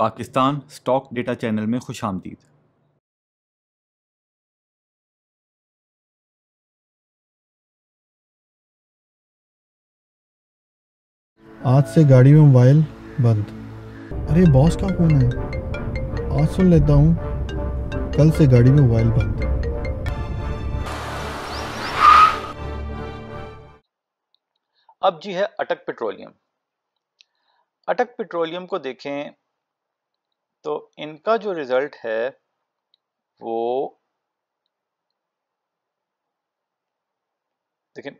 Pakistan stock data channel में खुश आमदीद आज से गाड़ी में मोबाइल बंद अरे बॉस का फोन है आज सुन लेता हूँ कल से गाड़ी में मोबाइल बंद अब जी है अटक पेट्रोलियम अटक पेट्रोलियम को देखें तो इनका जो रिजल्ट है वो लेकिन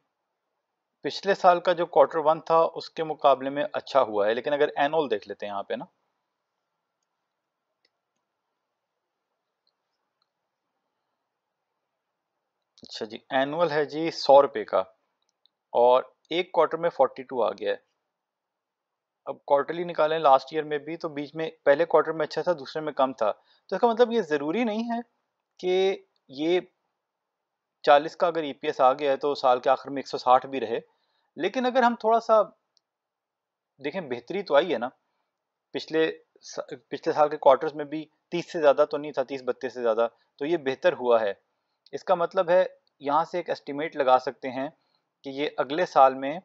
पिछले साल का जो क्वार्टर वन था उसके मुकाबले में अच्छा हुआ है लेकिन अगर एनोल देख लेते हैं यहां पे ना अच्छा जी एनुअल है जी सौ रुपए का और एक क्वार्टर में फोर्टी टू आ गया है अब क्वार्टरली निकालें लास्ट ईयर में भी तो बीच में पहले क्वार्टर में अच्छा था दूसरे में कम था तो इसका मतलब ये ज़रूरी नहीं है कि ये 40 का अगर ई e आ गया है तो साल के आखिर में 160 भी रहे लेकिन अगर हम थोड़ा सा देखें बेहतरी तो आई है ना पिछले पिछले साल के क्वार्टर्स में भी 30 से ज़्यादा तो नहीं था तीस बत्तीस से ज़्यादा तो ये बेहतर हुआ है इसका मतलब है यहाँ से एक एस्टिमेट लगा सकते हैं कि ये अगले साल में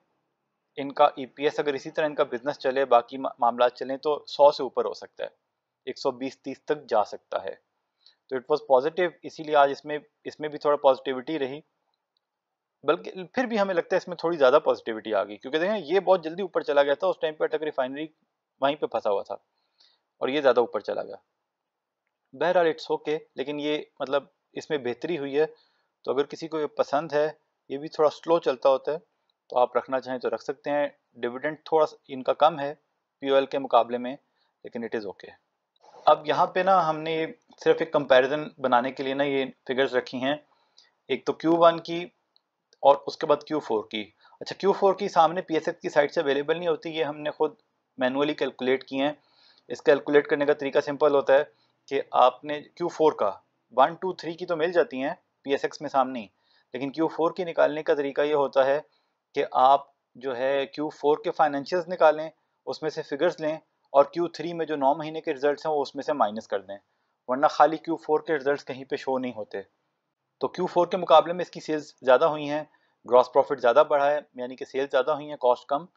इनका ई e अगर इसी तरह इनका बिजनेस चले बाकी मामला चलें तो 100 से ऊपर हो सकता है 120-30 तक जा सकता है तो इट वॉज़ पॉजिटिव इसीलिए आज इसमें इसमें भी थोड़ा पॉजिटिविटी रही बल्कि फिर भी हमें लगता है इसमें थोड़ी ज़्यादा पॉजिटिविटी आ गई क्योंकि देखें ये बहुत जल्दी ऊपर चला गया था उस टाइम पर अटक रिफाइनरी वहीं पर फंसा हुआ था और ये ज़्यादा ऊपर चला गया बहरहाल इट्स ओके लेकिन ये मतलब इसमें बेहतरी हुई है तो अगर किसी को ये पसंद है ये भी थोड़ा स्लो चलता होता है तो आप रखना चाहें तो रख सकते हैं डिविडेंड थोड़ा इनका कम है पी के मुकाबले में लेकिन इट इज़ ओके अब यहाँ पे ना हमने सिर्फ एक कंपैरिजन बनाने के लिए ना ये फिगर्स रखी हैं एक तो Q1 की और उसके बाद Q4 की अच्छा Q4 की सामने पी की साइट से अवेलेबल नहीं होती ये हमने खुद मैनुअली कैलकुलेट किए हैं इस कैलकुलेट करने का तरीका सिंपल होता है कि आपने Q4 का वन टू थ्री की तो मिल जाती हैं पी में सामने लेकिन क्यू की निकालने का तरीका ये होता है कि आप जो है क्यू फोर के फाइनेंशियल्स निकालें उसमें से फिगर्स लें और क्यू थ्री में जो नौ महीने के रिजल्ट हैं वो उसमें से माइनस कर दें वरना खाली क्यू फोर के रिजल्ट कहीं पे शो नहीं होते तो क्यू फोर के मुकाबले में इसकी सेल्स ज़्यादा हुई हैं ग्रॉस प्रॉफिट ज़्यादा बढ़ा है यानी कि सेल्स ज़्यादा हुई हैं कॉस्ट कम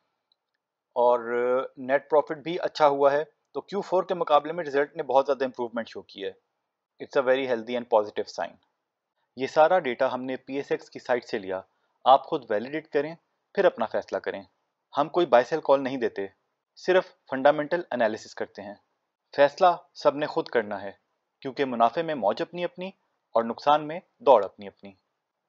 और नेट प्रॉफिट भी अच्छा हुआ है तो क्यू फोर के मुकाबले में रिजल्ट ने बहुत ज़्यादा इंप्रूवमेंट शो की है it's a very healthy and positive sign ये सारा डेटा हमने पी की साइट से लिया आप खुद वैलिडेट करें फिर अपना फैसला करें हम कोई बाय कॉल नहीं देते सिर्फ फंडामेंटल एनालिसिस करते हैं फैसला सब ने खुद करना है क्योंकि मुनाफे में मौज अपनी अपनी और नुकसान में दौड़ अपनी अपनी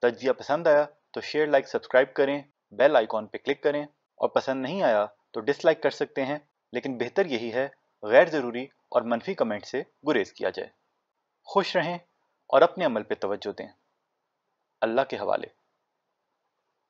तजिया पसंद आया तो शेयर लाइक सब्सक्राइब करें बेल आइकॉन पर क्लिक करें और पसंद नहीं आया तो डिसलाइक कर सकते हैं लेकिन बेहतर यही है गैर ज़रूरी और मनफी कमेंट से गुरेज किया जाए खुश रहें और अपने अमल पर तोज्जो दें अल्लाह के हवाले